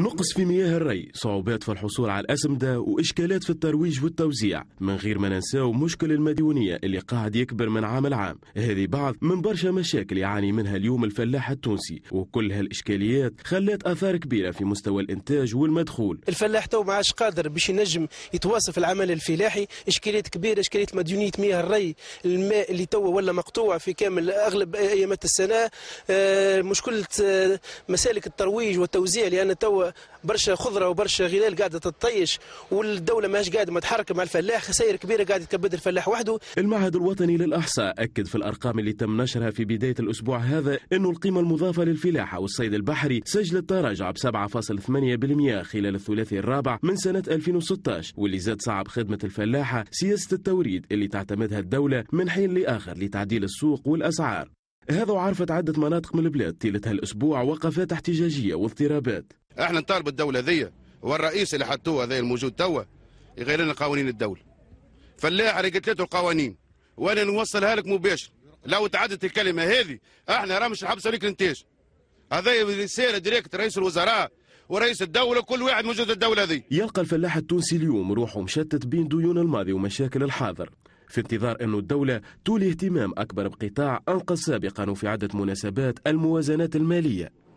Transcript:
نقص في مياه الري صعوبات في الحصول على الأسمدة وإشكالات في الترويج والتوزيع من غير ما ننساو مشكل المديونية اللي قاعد يكبر من عام لعام هذه بعض من برشا مشاكل يعاني منها اليوم الفلاح التونسي وكل هالإشكاليات خلات أثار كبيرة في مستوى الإنتاج والمدخول الفلاح تو ما عادش قادر باش ينجم يتواصل في العمل الفلاحي إشكاليات كبيرة إشكاليات مديونية مياه الري الماء اللي تو ولا مقطوع في كامل أغلب أيامات السنة آه، مشكلة آه، مسالك الترويج والتوزيع لأن توا برشا خضره وبرشا غلال قاعده تطيش والدوله ماهيش قاعده متحركه مع الفلاح خسائر كبيره قاعده تكبد الفلاح وحده المعهد الوطني للاحصاء اكد في الارقام اللي تم نشرها في بدايه الاسبوع هذا انه القيمه المضافه للفلاحه والصيد البحري سجلت تراجع ب 7.8% خلال الثلاثي الرابع من سنه 2016 واللي زاد صعب خدمه الفلاحه سياسه التوريد اللي تعتمدها الدوله من حين لاخر لتعديل السوق والاسعار هذا وعرفت عدة مناطق من البلاد طيلة هالأسبوع وقفات احتجاجية واضطرابات احنا نطالب الدوله ذي والرئيس اللي حطوه ذي الموجود توا يغير لنا قوانين الدوله فلاح قلت له القوانين وانا نوصلها لك مباشر لو تعدت الكلمه هذه احنا راه مش نحبسوا لك الانتاج هذا رساله ديريكت رئيس الوزراء ورئيس الدولة كل واحد موجود الدولة ذي يلقى الفلاح التونسي اليوم روحه مشتت بين ديون الماضي ومشاكل الحاضر في انتظار أن الدولة تولي اهتمام أكبر بقطاع أنقص سابقا وفي عدة مناسبات الموازنات المالية